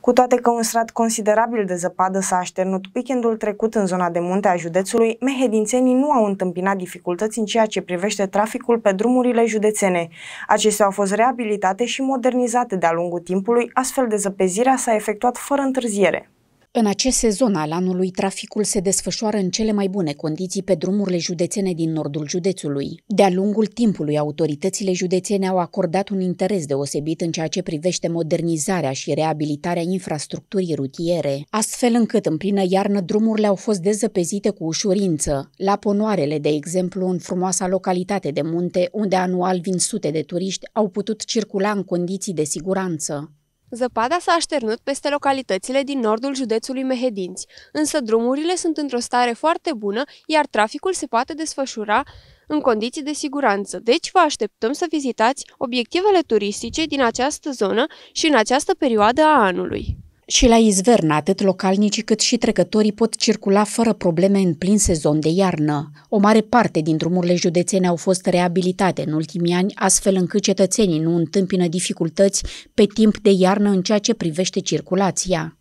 Cu toate că un strat considerabil de zăpadă s-a așternut weekendul trecut în zona de munte a județului, mehedințenii nu au întâmpinat dificultăți în ceea ce privește traficul pe drumurile județene. Acestea au fost reabilitate și modernizate de-a lungul timpului, astfel de zăpezirea s-a efectuat fără întârziere. În acest sezon al anului, traficul se desfășoară în cele mai bune condiții pe drumurile județene din nordul județului. De-a lungul timpului, autoritățile județene au acordat un interes deosebit în ceea ce privește modernizarea și reabilitarea infrastructurii rutiere, astfel încât în plină iarnă drumurile au fost dezăpezite cu ușurință. La Ponoarele, de exemplu, în frumoasa localitate de munte, unde anual vin sute de turiști, au putut circula în condiții de siguranță. Zăpada s-a așternut peste localitățile din nordul județului Mehedinți, însă drumurile sunt într-o stare foarte bună, iar traficul se poate desfășura în condiții de siguranță. Deci vă așteptăm să vizitați obiectivele turistice din această zonă și în această perioadă a anului. Și la izvernă, atât localnicii cât și trecătorii pot circula fără probleme în plin sezon de iarnă. O mare parte din drumurile județene au fost reabilitate în ultimii ani, astfel încât cetățenii nu întâmpină dificultăți pe timp de iarnă în ceea ce privește circulația.